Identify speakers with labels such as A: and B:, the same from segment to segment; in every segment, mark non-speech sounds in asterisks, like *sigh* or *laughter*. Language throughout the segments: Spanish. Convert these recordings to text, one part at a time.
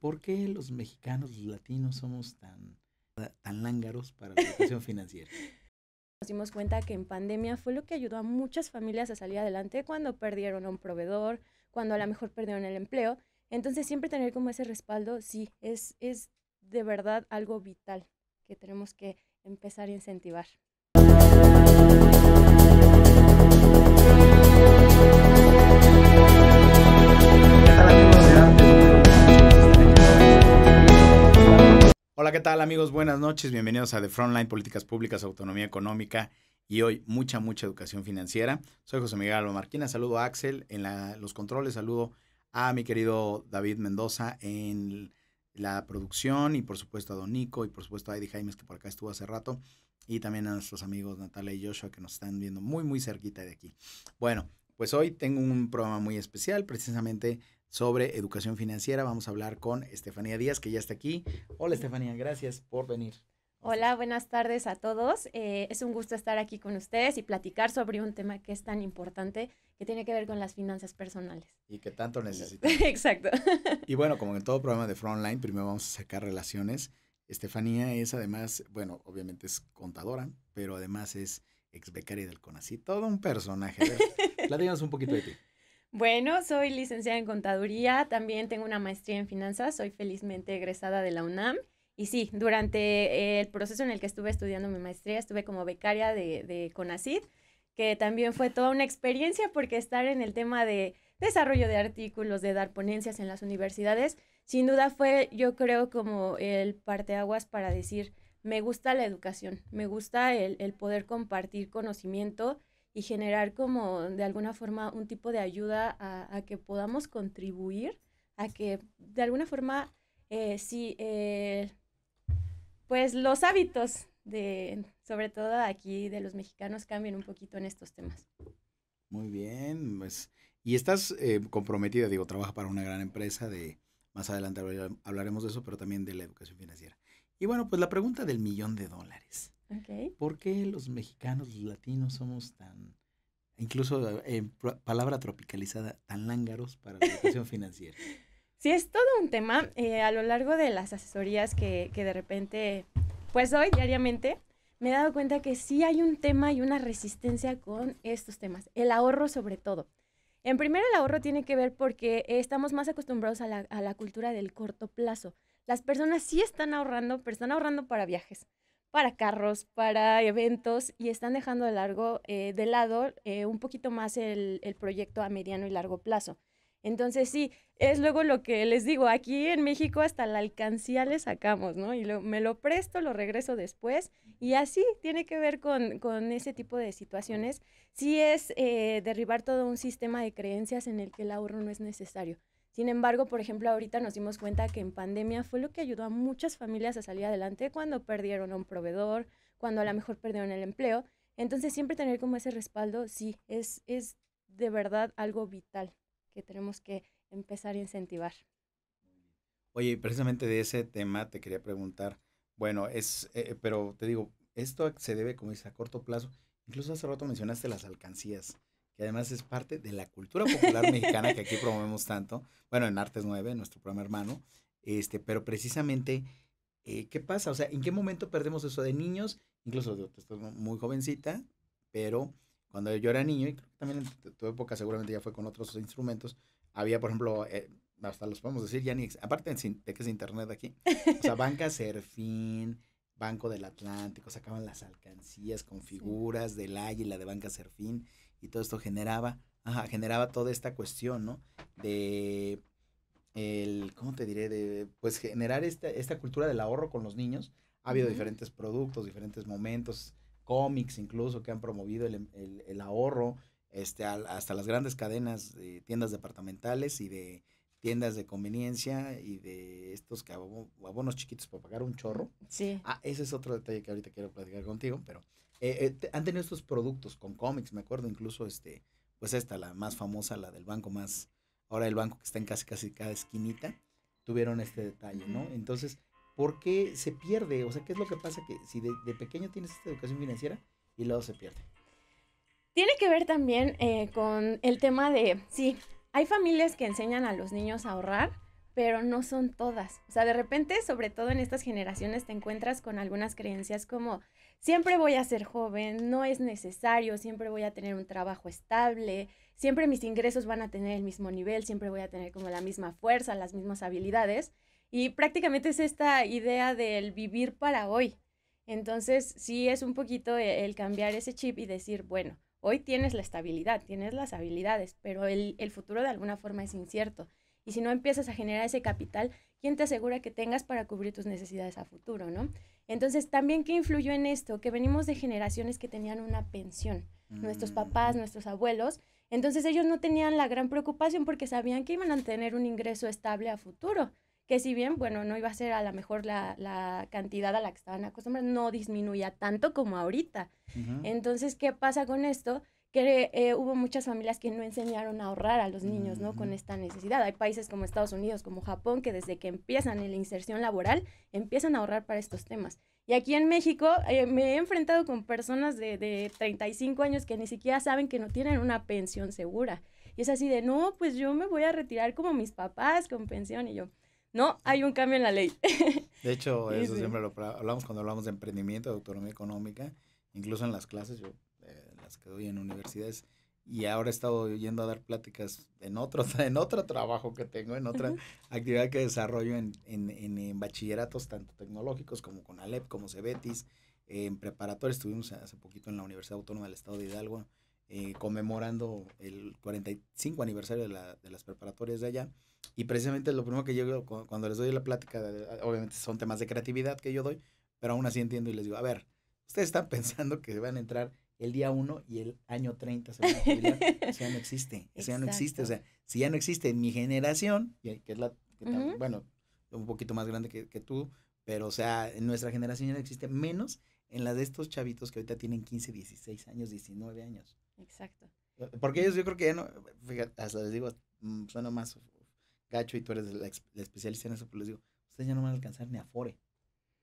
A: ¿por qué los mexicanos, los latinos, somos tan, tan lángaros para la educación financiera?
B: Nos dimos cuenta que en pandemia fue lo que ayudó a muchas familias a salir adelante cuando perdieron a un proveedor, cuando a lo mejor perdieron el empleo. Entonces siempre tener como ese respaldo, sí, es, es de verdad algo vital que tenemos que empezar a incentivar.
A: Hola, ¿qué tal amigos? Buenas noches, bienvenidos a The Frontline Políticas Públicas, Autonomía Económica y hoy mucha, mucha educación financiera. Soy José Miguel Alba Marquina, saludo a Axel en los controles, saludo a mi querido David Mendoza en la producción y por supuesto a Don Nico y por supuesto a Eddie Jaime que por acá estuvo hace rato y también a nuestros amigos Natalia y Joshua que nos están viendo muy, muy cerquita de aquí. Bueno, pues hoy tengo un programa muy especial precisamente sobre educación financiera. Vamos a hablar con Estefanía Díaz, que ya está aquí. Hola Estefanía, gracias por venir.
B: Hola, buenas tardes a todos. Eh, es un gusto estar aquí con ustedes y platicar sobre un tema que es tan importante, que tiene que ver con las finanzas personales.
A: Y que tanto necesitamos.
B: *laughs* Exacto. *laughs*
A: y bueno, como en todo programa de Frontline, primero vamos a sacar relaciones. Estefanía es además, bueno, obviamente es contadora, pero además es ex becaria del CONACYT, todo un personaje. *laughs* Platícanos un poquito de ti.
B: Bueno, soy licenciada en contaduría, también tengo una maestría en finanzas, soy felizmente egresada de la UNAM. Y sí, durante el proceso en el que estuve estudiando mi maestría, estuve como becaria de, de CONACID, que también fue toda una experiencia porque estar en el tema de desarrollo de artículos, de dar ponencias en las universidades, sin duda fue yo creo como el parteaguas para decir, me gusta la educación, me gusta el, el poder compartir conocimiento, y generar como de alguna forma un tipo de ayuda a, que podamos contribuir, a que de alguna forma, si eh, sí, eh, pues los hábitos de, sobre todo aquí de los mexicanos, cambien un poquito en estos temas.
A: Muy bien, pues, y estás eh, comprometida, digo, trabaja para una gran empresa de, más adelante hablaremos de eso, pero también de la educación financiera. Y bueno, pues la pregunta del millón de dólares. Okay. ¿Por qué los mexicanos, los latinos, somos tan, incluso en eh, palabra tropicalizada, tan lángaros para la educación *laughs* financiera?
B: Sí, es todo un tema. Eh, a lo largo de las asesorías que, que de repente, pues hoy diariamente, me he dado cuenta que sí hay un tema y una resistencia con estos temas. El ahorro sobre todo. En lugar, el ahorro tiene que ver porque estamos más acostumbrados a la, a la cultura del corto plazo. Las personas sí están ahorrando, pero están ahorrando para viajes para carros, para eventos y están dejando de, largo, eh, de lado eh, un poquito más el, proyecto a mediano y largo plazo. Entonces sí, es luego lo que les digo, aquí en México hasta la alcancía le sacamos, ¿no? Y me lo presto, lo regreso después y así tiene que ver con, ese tipo de situaciones. Sí es eh, derribar todo un sistema de creencias en el que el ahorro no es necesario. Sin embargo, por ejemplo, ahorita nos dimos cuenta que en pandemia fue lo que ayudó a muchas familias a salir adelante cuando perdieron a un proveedor, cuando a lo mejor perdieron el empleo. Entonces, siempre tener como ese respaldo, sí, es, es de verdad algo vital que tenemos que empezar a incentivar.
A: Oye, precisamente de ese tema te quería preguntar. Bueno, es, eh, pero te digo, esto se debe, como dices, a corto plazo. Incluso hace rato mencionaste las alcancías que además es parte de la cultura popular mexicana que aquí promovemos tanto, bueno, en Artes 9, nuestro programa hermano, este, pero precisamente, eh, ¿qué pasa? O sea, ¿en qué momento perdemos eso de niños? Incluso estoy muy jovencita, pero cuando yo era niño, y también en tu época seguramente ya fue con otros instrumentos, había, por ejemplo, eh, hasta los podemos decir, ya ni, aparte de que es internet aquí, o sea, banca *laughs* Serfín, Banco del Atlántico, sacaban las alcancías con figuras del águila de banca Serfín, y todo esto generaba, ajá, generaba toda esta cuestión, ¿no? De el, ¿cómo te diré? De, pues generar esta, cultura del ahorro con los niños. Ha habido diferentes productos, diferentes momentos, cómics incluso que han promovido el, el, ahorro, este, hasta las grandes cadenas de tiendas departamentales y de tiendas de conveniencia y de estos que abonos chiquitos para pagar un chorro. Sí. Ah, ese es otro detalle que ahorita quiero platicar contigo, pero eh, eh, han tenido estos productos con cómics, me acuerdo incluso, este, pues esta, la más famosa, la del banco más, ahora el banco que está en casi casi cada esquinita, tuvieron este detalle, ¿no? Entonces, ¿por qué se pierde? O sea, ¿qué es lo que pasa que si de, pequeño tienes esta educación financiera y luego se pierde?
B: Tiene que ver también eh, con el tema de, sí, hay familias que enseñan a los niños a ahorrar, pero no son todas. O sea, de repente, sobre todo en estas generaciones, te encuentras con algunas creencias como, siempre voy a ser joven, no es necesario, siempre voy a tener un trabajo estable, siempre mis ingresos van a tener el mismo nivel, siempre voy a tener como la misma fuerza, las mismas habilidades. Y prácticamente es esta idea del vivir para hoy. Entonces, sí es un poquito e-, el cambiar ese chip y decir, bueno, hoy tienes la estabilidad, tienes las habilidades, pero el, el futuro de alguna forma es incierto. Y si no empiezas a generar ese capital, ¿quién te asegura que tengas para cubrir tus necesidades a futuro, no? Entonces, también, ¿qué influyó en esto? Que venimos de generaciones que tenían una pensión, nuestros mm. papás, nuestros abuelos. Entonces, ellos no tenían la gran preocupación porque sabían que iban a tener un ingreso estable a futuro que si bien, bueno, no iba a ser a lo mejor la, cantidad a la que estaban acostumbrados, no disminuía tanto como ahorita. Entonces, ¿qué pasa con esto? que eh, hubo muchas familias que no enseñaron a ahorrar a los niños, ¿no? Con esta necesidad. Hay países como Estados Unidos, como Japón, que desde que empiezan en la inserción laboral, empiezan a ahorrar para estos temas. Y aquí en México eh, me he enfrentado con personas de, de 35 años que ni siquiera saben que no tienen una pensión segura. Y es así de, no, pues yo me voy a retirar como mis papás con pensión y yo no, hay un cambio en la ley. *laughs*
A: De hecho, eso siempre lo hablamos cuando hablamos de emprendimiento, de autonomía económica, incluso en las clases, yo que doy en universidades y ahora he estado yendo a dar pláticas en otro, *laughs* en otro trabajo que tengo, en otra actividad que desarrollo en, bachilleratos tanto tecnológicos como con Alep, como Cebetis, en preparatorios, estuvimos hace poquito en la Universidad Autónoma del Estado de Hidalgo eh, conmemorando el 45 aniversario de, de, las preparatorias de allá y precisamente lo primero que yo cuando les doy la plática, obviamente son temas de creatividad que yo doy, pero aún así entiendo y les digo, a ver, ustedes están *laughs* pensando que van a entrar el día 1 y el año 30 se a ya no existe. Eso ya no existe. O sea, si ya no existe en mi generación, que es la, que bueno, un poquito más grande que, que, tú, pero o sea, en nuestra generación ya no existe, menos en la de estos chavitos que ahorita tienen 15, 16 años, 19 años. Exacto. Porque ellos yo creo que ya no, fíjate, hasta les digo, mm, suena más gacho y tú eres la, la especialista en eso, pero les digo, ustedes ya no van a alcanzar ni a Fore.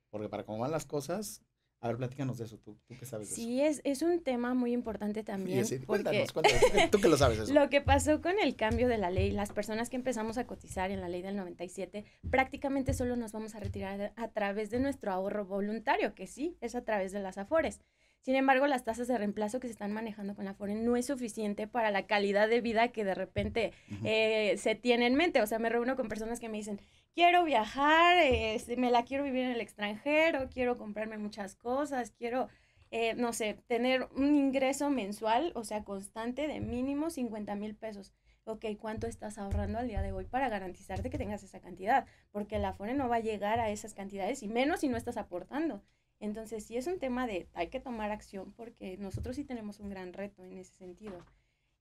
A: Porque para cómo van las cosas, a ver, platícanos de eso, tú, tú qué sabes de eso. Sí,
B: es, es un tema muy importante también. Sí, porque... cuéntanos, *laughs* cuéntanos,
A: tú que lo sabes. Eso. lo
B: que pasó con el cambio de la ley, las personas que empezamos a cotizar en la ley del 97, prácticamente solo nos vamos a retirar a través de nuestro ahorro voluntario, que sí, es a través de las afores. Sin embargo, las tasas de reemplazo que se están manejando con la Afore no es suficiente para la calidad de vida que de repente eh, se tiene en mente. O sea, me reúno con personas que me dicen, quiero viajar, este, me la quiero vivir en el extranjero, quiero comprarme muchas cosas, quiero, eh, no sé, tener un ingreso mensual, o sea, constante de mínimo 50 mil pesos. Ok, ¿cuánto estás ahorrando al día de hoy para garantizarte que tengas esa cantidad? Porque la FONE no va a llegar a esas cantidades y menos si no estás aportando. Entonces, sí es un tema de hay que tomar acción porque nosotros sí tenemos un gran reto en ese sentido.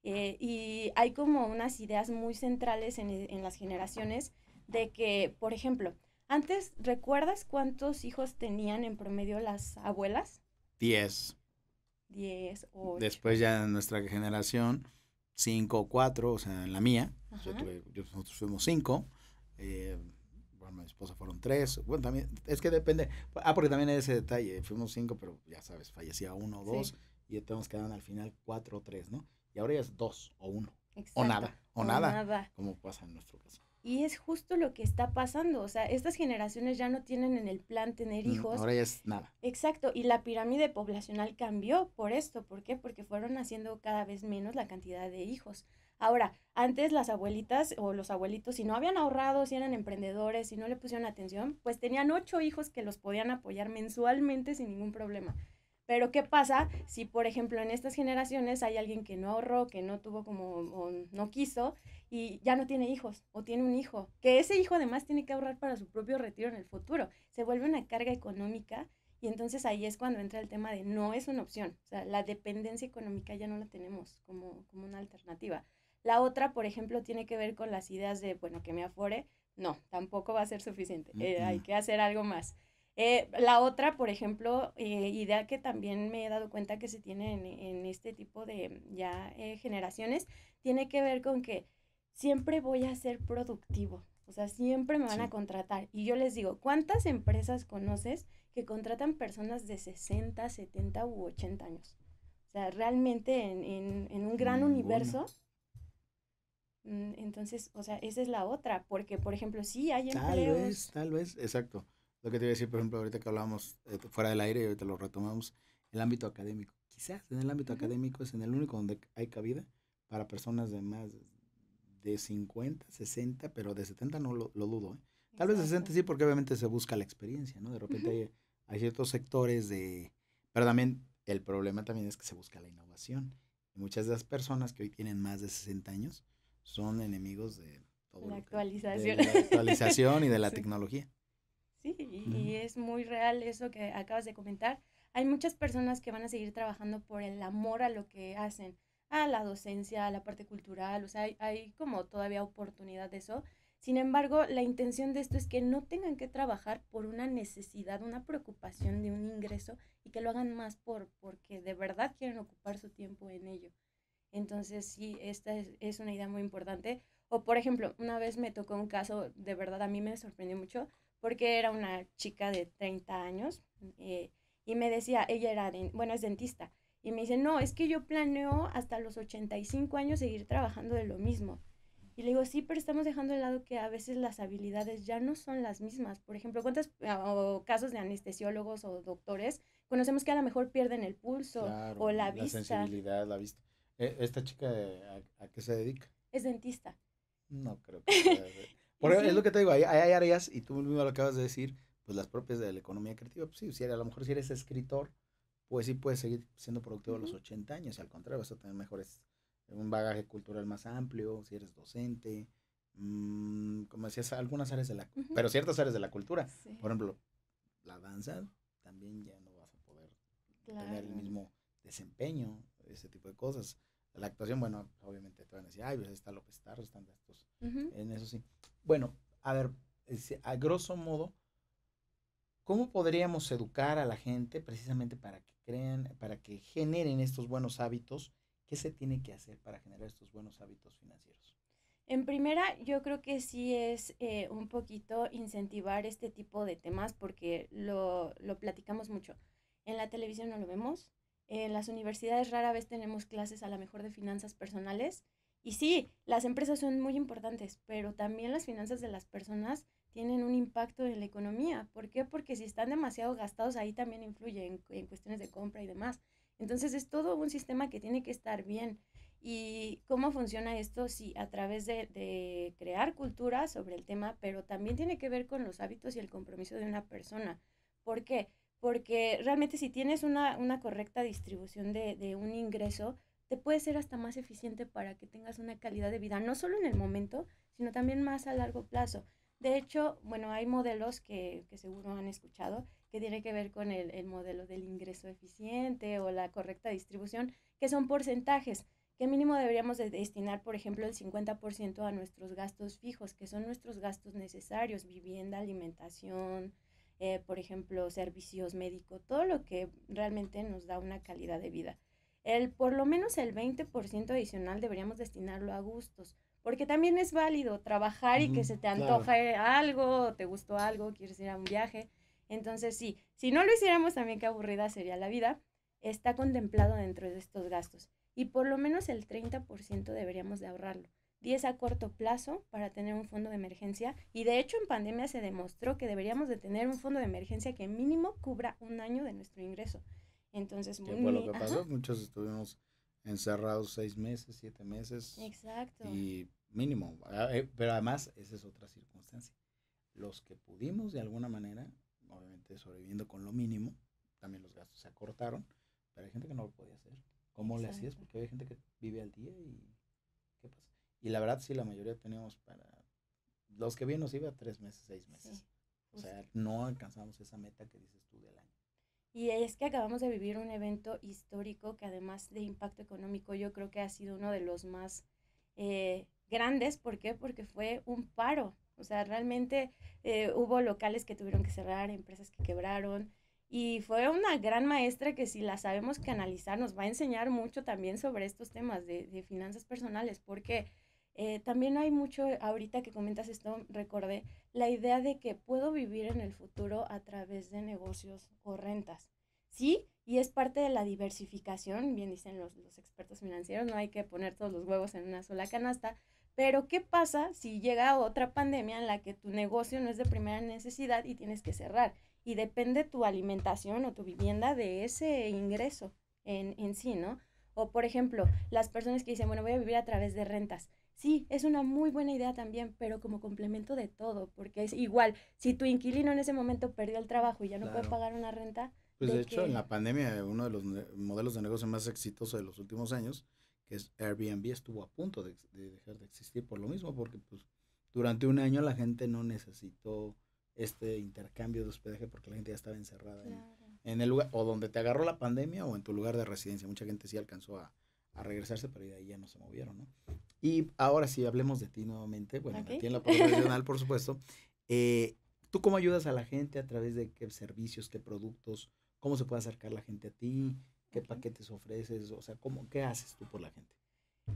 B: Eh, y hay como unas ideas muy centrales en, en las generaciones de que, por ejemplo, antes, ¿recuerdas cuántos hijos tenían en promedio las abuelas? Diez. Diez o...
A: Después ya en nuestra generación, cinco o cuatro, o sea, en la mía, yo nosotros fuimos cinco. Eh, bueno, mi esposa fueron tres. Bueno, también, es que depende. Ah, porque también es ese detalle. Fuimos cinco, pero ya sabes, fallecía uno o dos. Y entonces quedan al final cuatro o tres, ¿no? Y ahora ya es dos o uno.
B: O nada. O, nada, nada,
A: Como pasa en nuestro caso.
B: Y es justo lo que está pasando. O sea, estas generaciones ya no tienen en el plan tener hijos. Ahora ya es nada. Exacto. Y la pirámide poblacional cambió por esto. ¿Por qué? Porque fueron haciendo cada vez menos la cantidad de hijos. Ahora, antes las abuelitas o los abuelitos, si no habían ahorrado, si eran emprendedores, si no le pusieron atención, pues tenían ocho hijos que los podían apoyar mensualmente sin ningún problema. Pero ¿qué pasa si, por ejemplo, en estas generaciones hay alguien que no ahorró, que no tuvo como, o no quiso, y ya no tiene hijos, o tiene un hijo, que ese hijo además tiene que ahorrar para su propio retiro en el futuro? Se vuelve una carga económica y entonces ahí es cuando entra el tema de no es una opción, o sea, la dependencia económica ya no la tenemos como, una alternativa. La otra, por ejemplo, tiene que ver con las ideas de, bueno, que me afore, no, tampoco va a ser suficiente, mm, eh, hay mm. que hacer algo más. Eh, la otra, por ejemplo, eh, idea que también me he dado cuenta que se tiene en, este tipo de ya eh, generaciones, tiene que ver con que siempre voy a ser productivo. O sea, siempre me van a contratar. Y yo les digo, ¿cuántas empresas conoces que contratan personas de 60, 70 u 80 años? O sea, realmente en, en, un gran universo. Mm, entonces, o sea, esa es la otra, porque, por ejemplo, sí hay empleos. Tal vez,
A: tal vez, exacto. Lo que te iba a decir, por ejemplo, ahorita que hablábamos eh, fuera del aire y ahorita lo retomamos, el ámbito académico. Quizás en el ámbito académico es en el único donde hay cabida para personas de más de 50, 60, pero de 70 no lo, dudo. ¿eh? Tal vez de 60 sí, porque obviamente se busca la experiencia, ¿no? De repente hay, ciertos sectores de... Pero también el problema también es que se busca la innovación. muchas de las personas que hoy tienen más de 60 años son enemigos de
B: La actualización. la actualización y de *laughs* la tecnología. Sí, y, es muy real eso que acabas de comentar. Hay muchas personas que van a seguir trabajando por el amor a lo que hacen, a la docencia, a la parte cultural, o sea, hay, como todavía oportunidad de eso. Sin embargo, la intención de esto es que no tengan que trabajar por una necesidad, una preocupación de un ingreso y que lo hagan más por porque de verdad quieren ocupar su tiempo en ello. Entonces, sí, esta es, es una idea muy importante. O, por ejemplo, una vez me tocó un caso, de verdad a mí me sorprendió mucho, porque era una chica de 30 años eh, y me decía, ella era, bueno, es dentista, y me dice, no, es que yo planeo hasta los 85 años seguir trabajando de lo mismo. Y le digo, sí, pero estamos dejando de lado que a veces las habilidades ya no son las mismas. Por ejemplo, ¿cuántos casos de anestesiólogos o doctores conocemos que a lo mejor pierden el pulso o la, vista? La
A: sensibilidad, la vista. E, ¿Esta chica a, qué se dedica?
B: Es dentista.
A: No creo que sea. Por es lo que te digo, hay, áreas, y tú mismo lo acabas de decir, pues las propias de la economía creativa. Pues sí, si a lo mejor si eres escritor, pues sí puedes seguir siendo productivo a los 80 años, al contrario, vas a tener mejores, un bagaje cultural más amplio, si eres docente, mm, como decías, algunas áreas de la, pero ciertas áreas de la cultura. Por ejemplo, la danza también ya no vas a poder tener el mismo desempeño, ese tipo de cosas la actuación, bueno, obviamente te van a decir, ay, pues está López Tarros, están estos. En eso sí. Bueno, a ver, a grosso modo, ¿cómo podríamos educar a la gente precisamente para que crean, para que generen estos buenos hábitos? ¿Qué se tiene que hacer para generar estos buenos hábitos financieros?
B: En primera, yo creo que sí es eh, un poquito incentivar este tipo de temas porque lo, lo platicamos mucho. En la televisión no lo vemos, en las universidades rara vez tenemos clases a lo mejor de finanzas personales. Y sí, las empresas son muy importantes, pero también las finanzas de las personas tienen un impacto en la economía. ¿Por qué? Porque si están demasiado gastados ahí también influye en, cuestiones de compra y demás. Entonces es todo un sistema que tiene que estar bien. ¿Y cómo funciona esto? Sí, a través de, de, crear cultura sobre el tema, pero también tiene que ver con los hábitos y el compromiso de una persona. ¿Por qué? porque realmente si tienes una, correcta distribución de, un ingreso, te puede ser hasta más eficiente para que tengas una calidad de vida, no solo en el momento, sino también más a largo plazo. De hecho, bueno, hay modelos que, que seguro han escuchado que tiene que ver con el, modelo del ingreso eficiente o la correcta distribución, que son porcentajes ¿Qué mínimo deberíamos destinar, por ejemplo, el 50% a nuestros gastos fijos, que son nuestros gastos necesarios, vivienda, alimentación, eh, por ejemplo, servicios médicos, todo lo que realmente nos da una calidad de vida. El, por lo menos el 20% adicional deberíamos destinarlo a gustos, porque también es válido trabajar y que se te antoje algo, te gustó algo, quieres ir a un viaje. Entonces, sí, si no lo hiciéramos también qué aburrida sería la vida, está contemplado dentro de estos gastos. Y por lo menos el 30% deberíamos de ahorrarlo. 10 a corto plazo para tener un fondo de emergencia y de hecho en pandemia se demostró que deberíamos de tener un fondo de emergencia que mínimo cubra un año de nuestro ingreso. Entonces, lo que pasó?
A: Muchos estuvimos encerrados seis meses, siete meses. Exacto. Y mínimo, ah, eh, pero además esa es otra circunstancia. Los que pudimos de alguna manera, obviamente sobreviviendo con lo mínimo, también los gastos se acortaron, pero hay gente que no lo podía hacer. ¿Cómo le hacías? Porque hay gente que vive al día y ¿qué pasa? Y la verdad, sí, la mayoría teníamos para. Los que bien nos iba tres meses, seis meses. o sea, no alcanzamos esa meta que dices tú del año.
B: Y es que acabamos de vivir un evento histórico que además de impacto económico, yo creo que ha sido uno de los más eh, grandes. ¿Por qué? Porque fue un paro. O sea, realmente eh, hubo locales que tuvieron que cerrar, empresas que quebraron. Y fue una gran maestra que si la sabemos canalizar nos va a enseñar mucho también sobre estos temas de, de finanzas personales, porque eh, también hay mucho, ahorita que comentas esto, recordé la idea de que puedo vivir en el futuro a través de negocios o rentas. Sí, y es parte de la diversificación, bien dicen los, expertos financieros, no hay que poner todos los huevos en una sola canasta, pero ¿qué pasa si llega otra pandemia en la que tu negocio no es de primera necesidad y tienes que cerrar? Y depende tu alimentación o tu vivienda de ese ingreso en, en sí, ¿no? O por ejemplo, las personas que dicen, bueno, voy a vivir a través de rentas Sí, es una muy buena idea también, pero como complemento de todo, porque es igual, si tu inquilino en ese momento perdió el trabajo y ya no puede pagar una renta. Pues de, hecho, en la
A: pandemia, uno de los modelos de negocio más exitosos de los últimos años, que es Airbnb, estuvo a punto de, dejar de existir por lo mismo, porque pues durante un año la gente no necesitó este intercambio de hospedaje porque la gente ya estaba encerrada en, el lugar, o donde te agarró la pandemia o en tu lugar de residencia. Mucha gente sí alcanzó a, a regresarse, pero de ahí ya no se movieron, ¿no? Y ahora sí, hablemos de ti nuevamente, bueno, de ti en la profesional, por *laughs* supuesto. Eh, ¿Tú cómo ayudas a la gente a través de qué servicios, qué productos? ¿Cómo se puede acercar la gente a ti? ¿Qué paquetes ofreces? O sea, ¿cómo, ¿qué haces tú por la gente?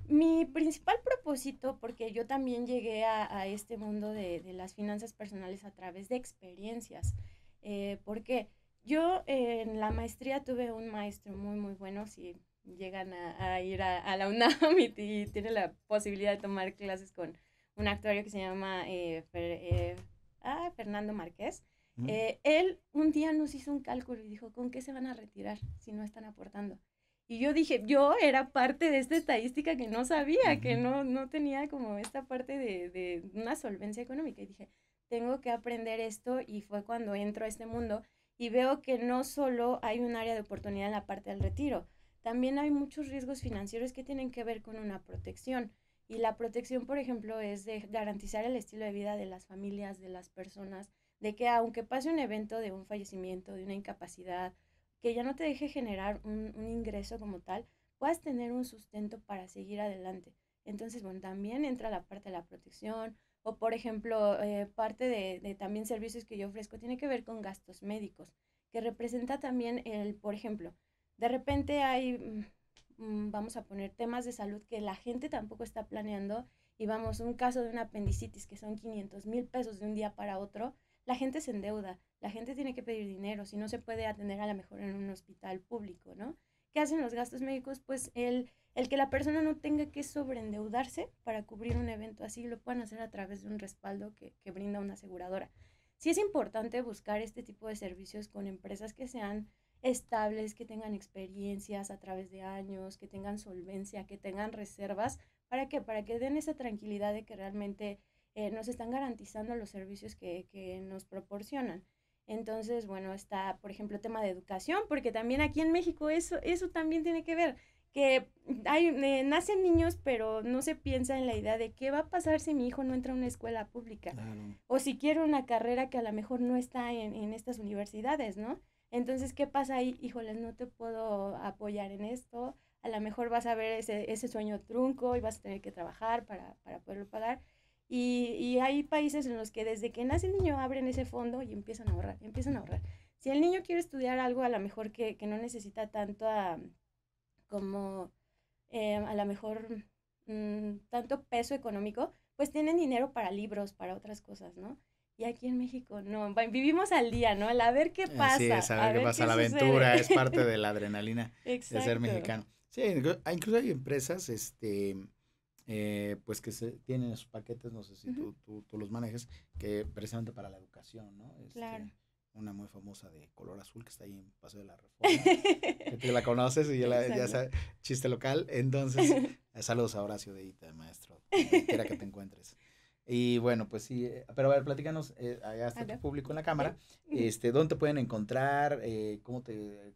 B: Mi principal propósito, porque yo también llegué a, este mundo de, de, las finanzas personales a través de experiencias, eh, porque yo eh, en la maestría tuve un maestro muy, muy bueno, si llegan a, ir a, la UNAM *laughs* y, tiene tienen la posibilidad de tomar clases con un actuario que se llama eh, eh, ah, Fernando Márquez. Eh, él un día nos hizo un cálculo y dijo, ¿con qué se van a retirar si no están aportando? Y yo dije, yo era parte de esta estadística que no sabía, que no, no tenía como esta parte de, de, una solvencia económica. Y dije, tengo que aprender esto y fue cuando entro a este mundo y veo que no solo hay un área de oportunidad en la parte del retiro, también hay muchos riesgos financieros que tienen que ver con una protección. Y la protección, por ejemplo, es de garantizar el estilo de vida de las familias, de las personas, de que aunque pase un evento de un fallecimiento, de una incapacidad, que ya no te deje generar un, ingreso como tal, puedas tener un sustento para seguir adelante. Entonces, bueno, también entra la parte de la protección o, por ejemplo, eh, parte de, de también servicios que yo ofrezco tiene que ver con gastos médicos, que representa también el, por ejemplo, de repente hay, mm, vamos a poner temas de salud que la gente tampoco está planeando y vamos, un caso de una apendicitis que son 500 mil pesos de un día para otro, la gente se endeuda, la gente tiene que pedir dinero, si no se puede atender a lo mejor en un hospital público, ¿no? ¿Qué hacen los gastos médicos? Pues el, el que la persona no tenga que sobreendeudarse para cubrir un evento así, lo pueden hacer a través de un respaldo que, que brinda una aseguradora. Sí es importante buscar este tipo de servicios con empresas que sean estables, que tengan experiencias a través de años, que tengan solvencia, que tengan reservas. ¿Para que Para que den esa tranquilidad de que realmente eh, nos están garantizando los servicios que, nos proporcionan. Entonces, bueno, está, por ejemplo, el tema de educación, porque también aquí en México eso, eso también tiene que ver, que hay, eh, nacen niños, pero no se piensa en la idea de qué va a pasar si mi hijo no entra a una escuela pública, o si quiere una carrera que a lo mejor no está en estas universidades, ¿no? Entonces, ¿qué pasa ahí? Híjoles, no te puedo apoyar en esto. A lo mejor vas a ver ese, ese sueño trunco y vas a tener que trabajar para, poderlo pagar. Y, hay países en los que desde que nace el niño abren ese fondo y empiezan a ahorrar, empiezan a ahorrar. Si el niño quiere estudiar algo a lo mejor que, no necesita tanto a, ah, como em, a lo mejor mm, tanto peso económico, pues tienen dinero para libros, para otras cosas, ¿no? Y aquí en México no, vivimos al día, ¿no? Al a ver qué pasa. es, a ver, qué pasa. la aventura es *laughs* parte de
A: la adrenalina de ser mexicano. Sí, ah, incluso hay empresas, este, eh, pues que se, tienen sus paquetes, no sé si tú, tú, los manejes, que precisamente para la educación, ¿no? Este, una muy famosa de color azul que está ahí en Paseo de la Reforma. que tú la conoces y ya, sabes, chiste local. Entonces, *laughs* saludos a Horacio de Ita, maestro, quiera que te encuentres. Y bueno, pues sí, eh, pero a ver, platícanos, eh, allá está tu público en la cámara, este, ¿dónde te pueden encontrar? Eh, ¿Cómo te,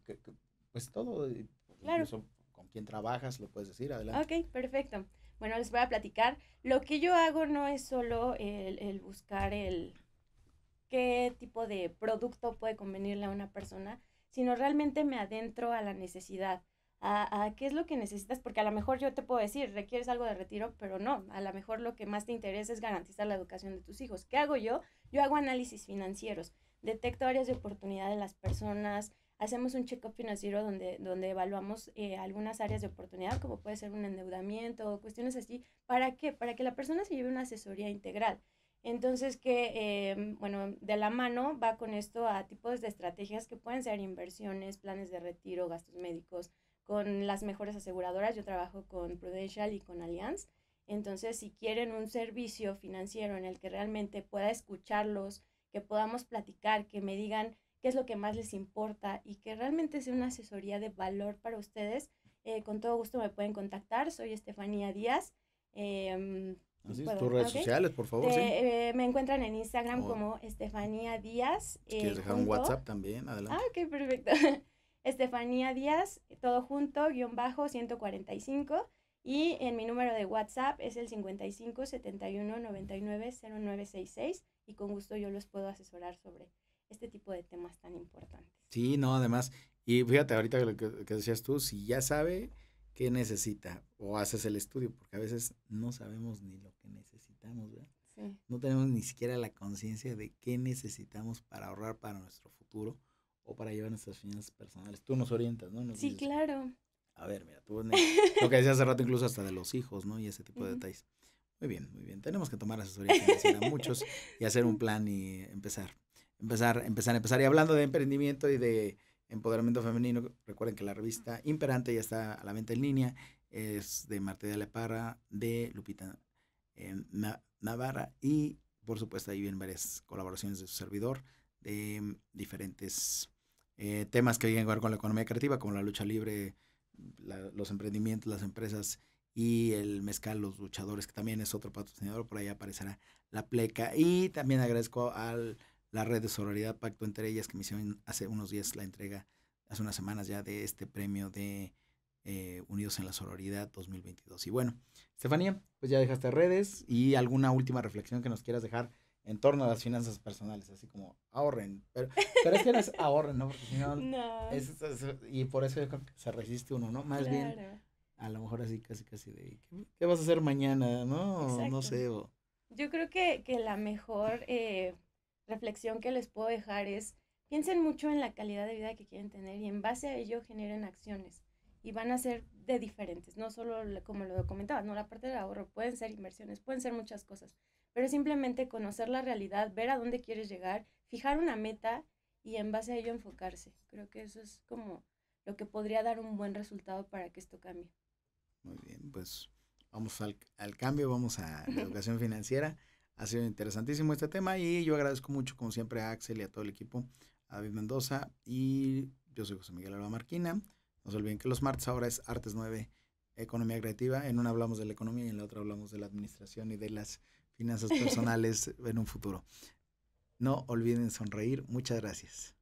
A: pues todo, eh, incluso con quién trabajas, lo puedes decir, adelante.
B: Ok, perfecto. Bueno, les voy a platicar. Lo que yo hago no es solo el, el buscar el qué tipo de producto puede convenirle a una persona, sino realmente me adentro a la necesidad a, a, qué es lo que necesitas, porque a lo mejor yo te puedo decir, requieres algo de retiro, pero no, a lo mejor lo que más te interesa es garantizar la educación de tus hijos. ¿Qué hago yo? Yo hago análisis financieros, detecto áreas de oportunidad de las personas, hacemos un check-up financiero donde, donde evaluamos eh, algunas áreas de oportunidad, como puede ser un endeudamiento, o cuestiones así. ¿Para qué? Para que la persona se lleve una asesoría integral. Entonces, que, em, bueno, de la mano va con esto a tipos de estrategias que pueden ser inversiones, planes de retiro, gastos médicos, con las mejores aseguradoras. Yo trabajo con Prudential y con Allianz. Entonces, si quieren un servicio financiero en el que realmente pueda escucharlos, que podamos platicar, que me digan qué es lo que más les importa y que realmente sea una asesoría de valor para ustedes, eh, con todo gusto me pueden contactar. Soy Estefanía Díaz. Em, redes sociales, por favor. sí. Eh, me encuentran en Instagram como Estefanía Díaz. quieres eh, dejar un WhatsApp
A: también, adelante. Ah,
B: ok, perfecto. *laughs* Estefanía Díaz, todo junto, guión bajo 145. Y en mi número de WhatsApp es el 55 71 99 0966 y con gusto yo los puedo asesorar sobre este tipo de temas tan importantes.
A: Sí, no, además, y fíjate ahorita lo que, que decías tú, si ya sabe qué necesita o haces el estudio, porque a veces no sabemos ni lo que necesitamos, ¿verdad? Sí. No tenemos ni siquiera la conciencia de qué necesitamos para ahorrar para nuestro futuro o para llevar nuestras finanzas personales. Tú nos orientas, ¿no? sí, claro. A ver, mira, tú *laughs* lo que decías hace rato incluso hasta de los hijos, ¿no? Y ese tipo de detalles. Muy bien, muy bien. Tenemos que tomar asesoría orientaciones a muchos y hacer un *laughs* plan y empezar, empezar, empezar, empezar. Y hablando de emprendimiento y de empoderamiento femenino, recuerden que la revista Imperante ya está a la venta en línea. Es de Marta de la de Lupita eh, Navarra y, por supuesto, ahí vienen varias colaboraciones de su servidor de diferentes eh, temas que vienen a ver con la economía creativa, como la lucha libre, los emprendimientos, las empresas y el mezcal, los luchadores, que también es otro patrocinador, por ahí aparecerá la pleca. Y también agradezco a la red de sororidad Pacto entre ellas que me hicieron hace unos días la entrega, hace unas semanas ya, de este premio de eh, Unidos en la Sororidad 2022. Y bueno, Estefanía, pues ya dejaste redes y alguna última reflexión que nos quieras dejar en torno a las finanzas personales, así como ahorren. Pero, es que no es ahorren, ¿no? Porque si no, *laughs* y por eso yo creo se resiste uno, ¿no? Más bien, a lo mejor así, casi, casi de, ¿qué, vas a hacer mañana? No, no sé.
B: Yo creo que, que la mejor eh, reflexión que les puedo dejar es, piensen mucho en la calidad de vida que quieren tener y en base a ello generen acciones. Y van a ser de diferentes, no solo como lo comentaba, no la parte del ahorro, pueden ser inversiones, pueden ser muchas cosas pero simplemente conocer la realidad, ver a dónde quieres llegar, fijar una meta y en base a ello enfocarse. Creo que eso es como lo que podría dar un buen resultado para que esto cambie.
A: Muy bien, pues vamos al, al cambio, vamos a la *laughs* educación financiera. Ha sido interesantísimo este tema y yo agradezco mucho, como siempre, a Axel y a todo el equipo, a David Mendoza y yo soy José Miguel Alba Marquina. No se olviden que los martes ahora es Artes 9, Economía Creativa. En una hablamos de la economía y en la otra hablamos de la administración y de las finanzas personales en un futuro. No olviden sonreír. Muchas gracias.